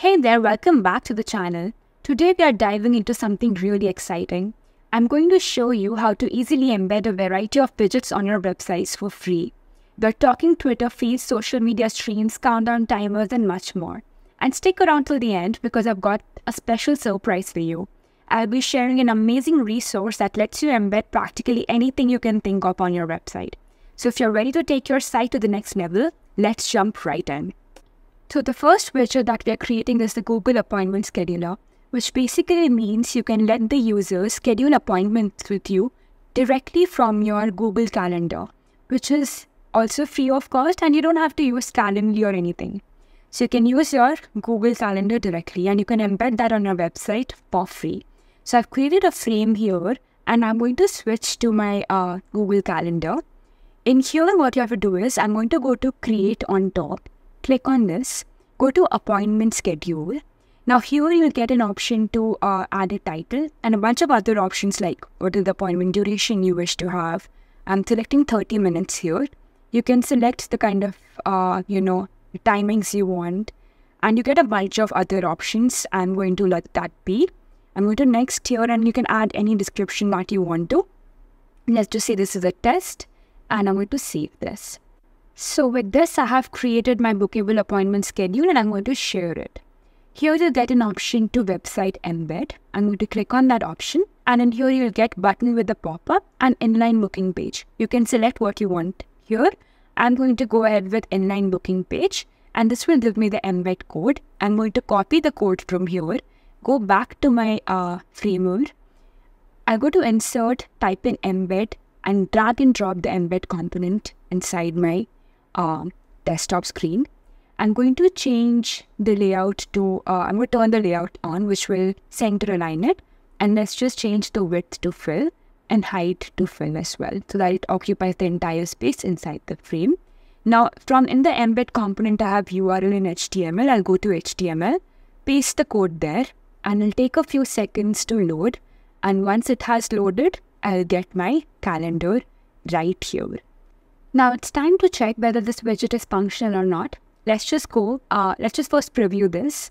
Hey there, welcome back to the channel. Today we are diving into something really exciting. I'm going to show you how to easily embed a variety of widgets on your websites for free. We're talking Twitter feeds, social media streams, countdown timers, and much more. And stick around till the end because I've got a special surprise for you. I'll be sharing an amazing resource that lets you embed practically anything you can think of on your website. So if you're ready to take your site to the next level, let's jump right in. So the first widget that we're creating is the Google Appointment Scheduler, which basically means you can let the user schedule appointments with you directly from your Google Calendar, which is also free of cost and you don't have to use Calendly or anything. So you can use your Google Calendar directly and you can embed that on your website for free. So I've created a frame here and I'm going to switch to my uh, Google Calendar. In here, what you have to do is I'm going to go to create on top click on this, go to appointment schedule. Now here you'll get an option to uh, add a title and a bunch of other options like what is the appointment duration you wish to have. I'm selecting 30 minutes here. You can select the kind of, uh, you know, timings you want and you get a bunch of other options. I'm going to let that be. I'm going to next here and you can add any description that you want to. Let's just say this is a test and I'm going to save this. So with this, I have created my bookable appointment schedule and I'm going to share it. Here you'll get an option to website embed. I'm going to click on that option and in here you'll get button with a pop-up and inline booking page. You can select what you want here. I'm going to go ahead with inline booking page and this will give me the embed code. I'm going to copy the code from here, go back to my uh, i go to insert, type in embed and drag and drop the embed component inside my uh, desktop screen. I'm going to change the layout to, uh, I'm going to turn the layout on, which will center align it. And let's just change the width to fill and height to fill as well, so that it occupies the entire space inside the frame. Now, from in the embed component, I have URL in HTML. I'll go to HTML, paste the code there, and it'll take a few seconds to load. And once it has loaded, I'll get my calendar right here. Now it's time to check whether this widget is functional or not. Let's just go, uh, let's just first preview this.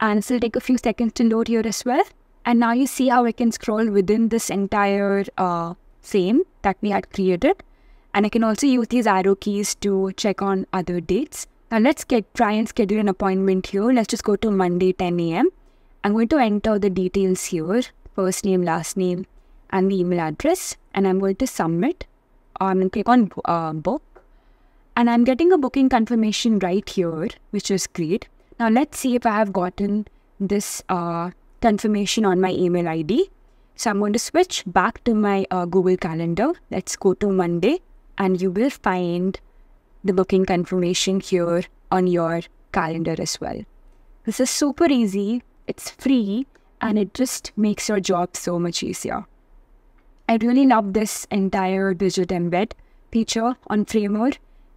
And it'll take a few seconds to load here as well. And now you see how I can scroll within this entire uh, same that we had created. And I can also use these arrow keys to check on other dates. Now let's get try and schedule an appointment here. Let's just go to Monday 10 a.m. I'm going to enter the details here, first name, last name, and the email address. And I'm going to submit um, and click on uh, book. And I'm getting a booking confirmation right here, which is great. Now let's see if I have gotten this uh, confirmation on my email ID. So I'm going to switch back to my uh, Google Calendar. Let's go to Monday and you will find the booking confirmation here on your calendar as well. This is super easy, it's free, and it just makes your job so much easier. I really love this entire widget embed feature on Framer.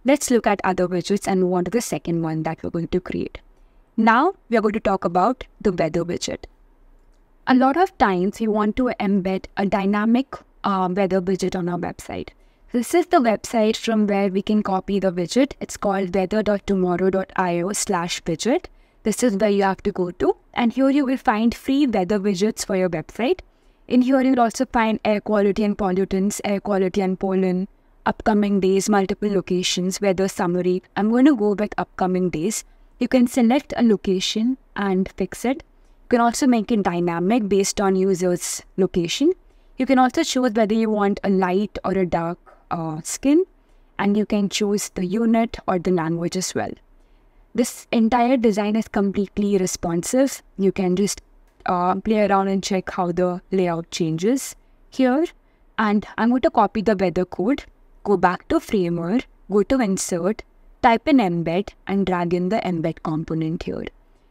Let's look at other widgets and move on to the second one that we're going to create. Now we are going to talk about the weather widget. A lot of times we want to embed a dynamic uh, weather widget on our website. This is the website from where we can copy the widget. It's called weather.tomorrow.io slash widget. This is where you have to go to. And here you will find free weather widgets for your website. In here, you'll also find air quality and pollutants, air quality and pollen, upcoming days, multiple locations, weather summary. I'm going to go with upcoming days. You can select a location and fix it. You can also make it dynamic based on user's location. You can also choose whether you want a light or a dark uh, skin. And you can choose the unit or the language as well. This entire design is completely responsive. You can just uh, play around and check how the layout changes here. And I'm going to copy the weather code, go back to framer, go to insert, type in embed and drag in the embed component here.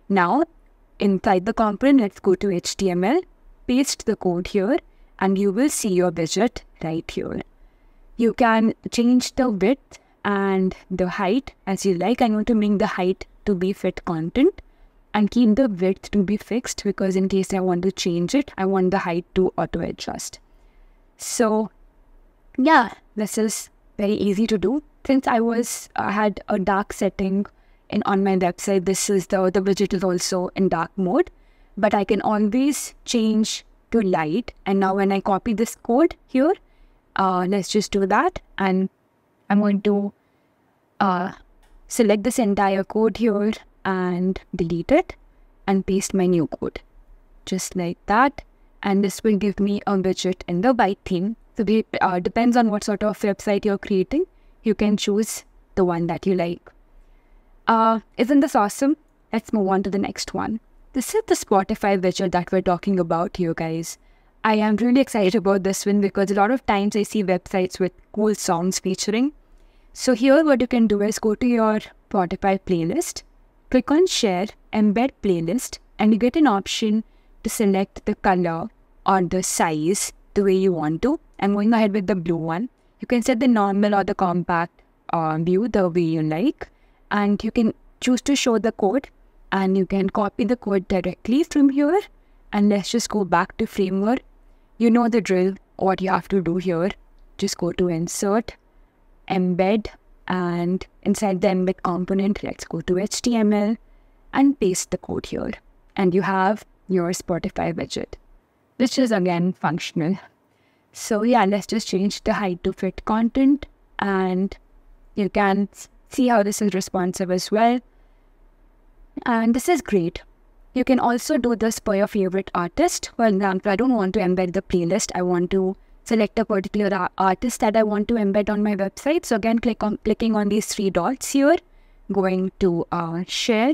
Now, inside the component, let's go to HTML, paste the code here and you will see your widget right here. You can change the width and the height as you like. I'm going to make the height to be fit content and keep the width to be fixed because in case I want to change it, I want the height to auto adjust. So yeah, this is very easy to do. Since I was I had a dark setting and on my website, this is the the widget is also in dark mode, but I can always change to light. And now when I copy this code here, uh, let's just do that. And I'm going to uh, select this entire code here and delete it and paste my new code just like that and this will give me a widget in the white theme so it uh, depends on what sort of website you're creating you can choose the one that you like uh, isn't this awesome let's move on to the next one this is the spotify widget that we're talking about here guys i am really excited about this one because a lot of times i see websites with cool songs featuring so here what you can do is go to your spotify playlist Click on Share Embed Playlist and you get an option to select the color or the size the way you want to. I'm going ahead with the blue one. You can set the normal or the compact uh, view the way you like and you can choose to show the code and you can copy the code directly from here and let's just go back to framework. You know the drill, what you have to do here. Just go to insert, embed, and inside the embed component, let's go to HTML and paste the code here. And you have your Spotify widget, which is again functional. So yeah, let's just change the height to fit content and you can see how this is responsive as well. And this is great. You can also do this for your favorite artist. For example, I don't want to embed the playlist. I want to select a particular artist that I want to embed on my website. So again, click on clicking on these three dots here, going to uh, share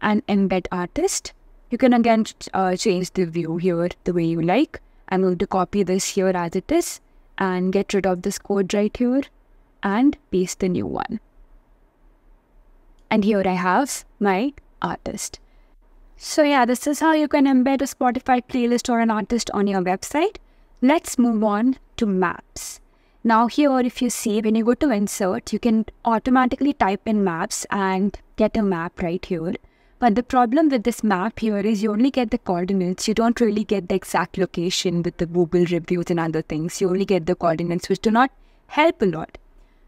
and embed artist. You can again uh, change the view here the way you like. I'm going to copy this here as it is and get rid of this code right here and paste the new one. And here I have my artist. So yeah, this is how you can embed a Spotify playlist or an artist on your website. Let's move on to maps. Now here if you see when you go to insert you can automatically type in maps and get a map right here. But the problem with this map here is you only get the coordinates. You don't really get the exact location with the Google reviews and other things. You only get the coordinates which do not help a lot.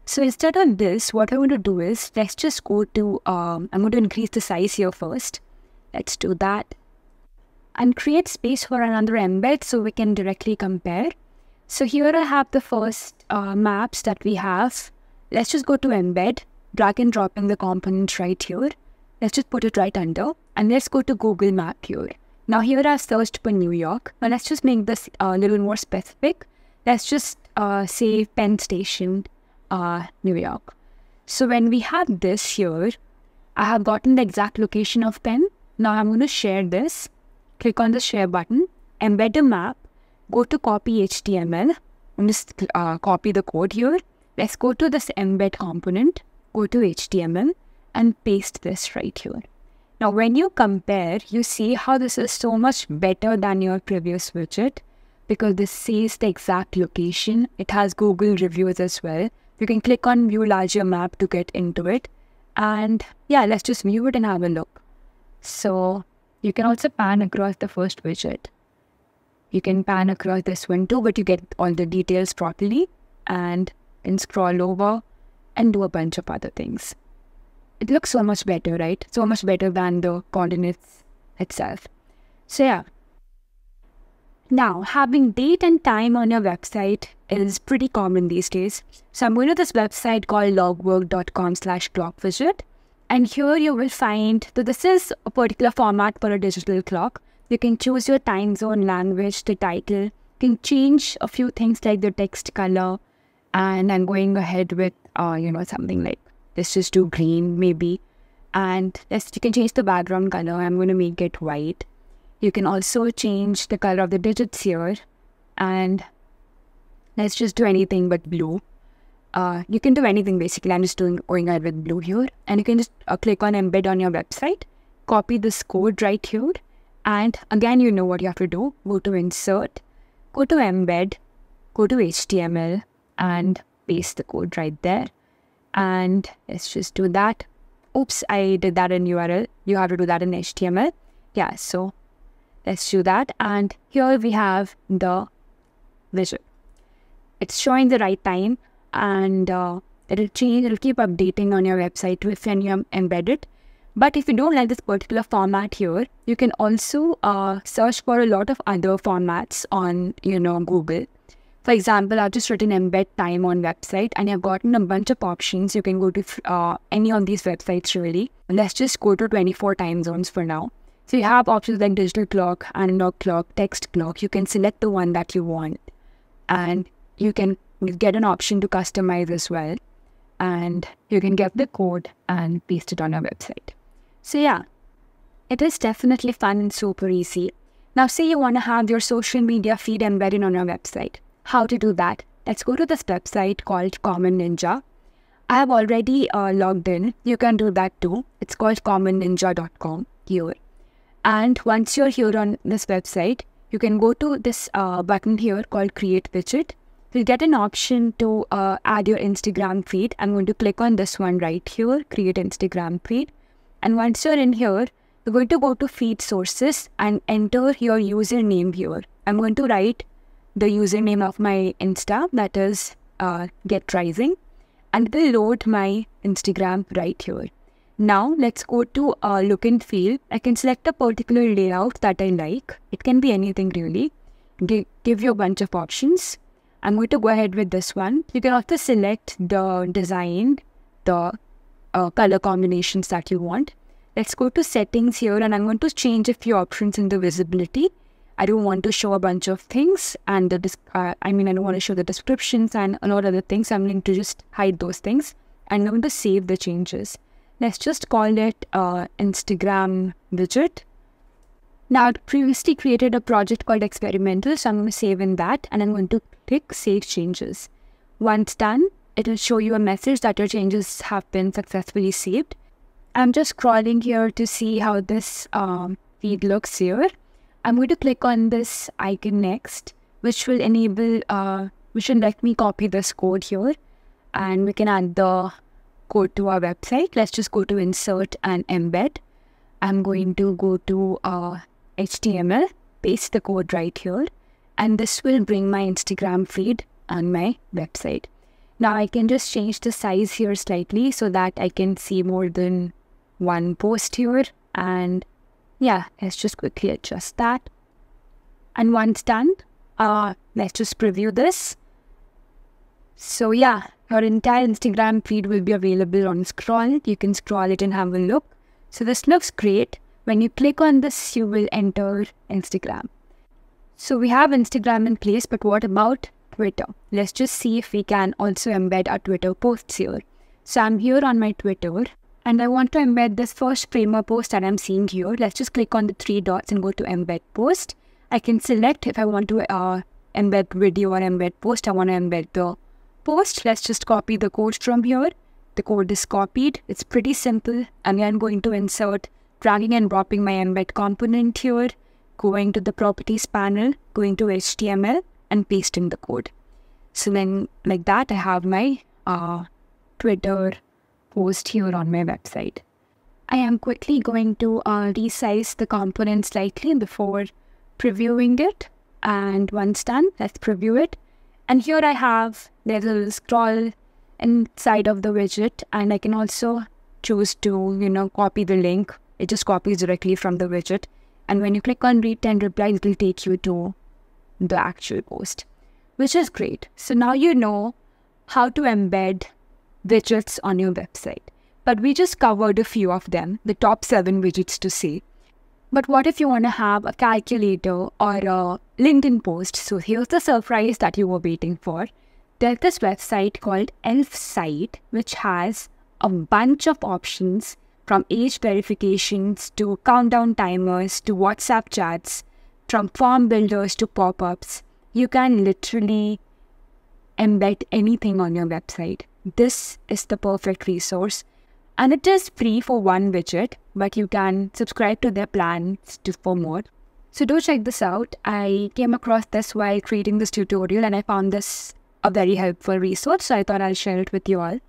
So instead of this, what I'm going to do is let's just go to, um, I'm going to increase the size here first. Let's do that and create space for another embed so we can directly compare. So here I have the first uh, maps that we have. Let's just go to embed, drag and drop in the component right here. Let's just put it right under and let's go to Google map here. Now here i searched for New York. Now let's just make this a uh, little more specific. Let's just uh, say Penn Station, uh, New York. So when we have this here, I have gotten the exact location of Penn. Now I'm going to share this click on the share button, embed a map, go to copy HTML, i just uh, copy the code here. Let's go to this embed component, go to HTML and paste this right here. Now, when you compare, you see how this is so much better than your previous widget because this says the exact location. It has Google reviews as well. You can click on view larger map to get into it. And yeah, let's just view it and have a look. So you can also pan across the first widget. You can pan across this one too, but you get all the details properly and can scroll over and do a bunch of other things. It looks so much better, right? So much better than the coordinates itself. So yeah. Now, having date and time on your website is pretty common these days. So I'm going to this website called logwork.com slash clock widget and here you will find, so this is a particular format for a digital clock. You can choose your time zone, language, the title. You can change a few things like the text color. And I'm going ahead with, uh, you know, something like, let's just do green maybe. And yes, you can change the background color. I'm going to make it white. You can also change the color of the digits here. And let's just do anything but blue uh, you can do anything basically. I'm just doing going ahead with blue here. And you can just uh, click on embed on your website, copy this code right here. And again, you know what you have to do. Go to insert, go to embed, go to HTML and paste the code right there. And let's just do that. Oops, I did that in URL. You have to do that in HTML. Yeah, so let's do that. And here we have the visual. It's showing the right time and uh, it'll change, it'll keep updating on your website with when you embed it. But if you don't like this particular format here, you can also uh, search for a lot of other formats on, you know, Google. For example, I've just written embed time on website and I've gotten a bunch of options. You can go to uh, any of these websites really. Let's just go to 24 time zones for now. So you have options like digital clock, analog clock, text clock. You can select the one that you want and you can you get an option to customize as well. And you can get the code and paste it on your website. So, yeah, it is definitely fun and super easy. Now, say you want to have your social media feed embedded on your website. How to do that? Let's go to this website called Common Ninja. I have already uh, logged in. You can do that too. It's called commonninja.com here. And once you're here on this website, you can go to this uh, button here called Create Widget you'll get an option to uh, add your Instagram feed. I'm going to click on this one right here, create Instagram feed. And once you're in here, you're going to go to feed sources and enter your username here. I'm going to write the username of my Insta, that is uh, get rising, and it will load my Instagram right here. Now let's go to uh, look and feel. I can select a particular layout that I like. It can be anything really. Give, give you a bunch of options. I'm going to go ahead with this one. You can also select the design, the uh, color combinations that you want. Let's go to settings here and I'm going to change a few options in the visibility. I don't want to show a bunch of things and the, uh, I mean, I don't want to show the descriptions and a lot of other things. So I'm going to just hide those things. I'm going to save the changes. Let's just call it uh, Instagram widget now i previously created a project called experimental, so I'm going to save in that and I'm going to click save changes. Once done, it'll show you a message that your changes have been successfully saved. I'm just scrolling here to see how this um, feed looks here. I'm going to click on this icon next, which will enable, uh, which will let me copy this code here and we can add the code to our website. Let's just go to insert and embed. I'm going to go to uh, HTML, paste the code right here, and this will bring my Instagram feed on my website. Now I can just change the size here slightly so that I can see more than one post here. And yeah, let's just quickly adjust that. And once done, uh, let's just preview this. So yeah, your entire Instagram feed will be available on scroll. You can scroll it and have a look. So this looks great. When you click on this, you will enter Instagram. So we have Instagram in place, but what about Twitter? Let's just see if we can also embed our Twitter posts here. So I'm here on my Twitter and I want to embed this first framer post that I'm seeing here. Let's just click on the three dots and go to embed post. I can select if I want to uh, embed video or embed post. I want to embed the post. Let's just copy the code from here. The code is copied. It's pretty simple. and I'm going to insert dragging and dropping my embed component here, going to the properties panel, going to HTML and pasting the code. So then like that, I have my uh, Twitter post here on my website. I am quickly going to uh, resize the component slightly before previewing it. And once done, let's preview it. And here I have, there's a little scroll inside of the widget and I can also choose to, you know, copy the link it just copies directly from the widget. And when you click on read 10 replies, it will take you to the actual post, which is great. So now you know how to embed widgets on your website. But we just covered a few of them, the top seven widgets to see. But what if you want to have a calculator or a LinkedIn post? So here's the surprise that you were waiting for. There's this website called Elf Site, which has a bunch of options from age verifications to countdown timers to WhatsApp chats, from form builders to pop ups, you can literally embed anything on your website. This is the perfect resource. And it is free for one widget, but you can subscribe to their plans to, for more. So do check this out. I came across this while creating this tutorial and I found this a very helpful resource. So I thought I'll share it with you all.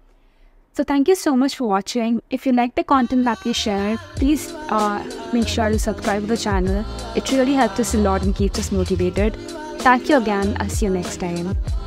So thank you so much for watching. If you like the content that we share, please uh, make sure to subscribe to the channel. It really helps us a lot and keeps us motivated. Thank you again. I'll see you next time.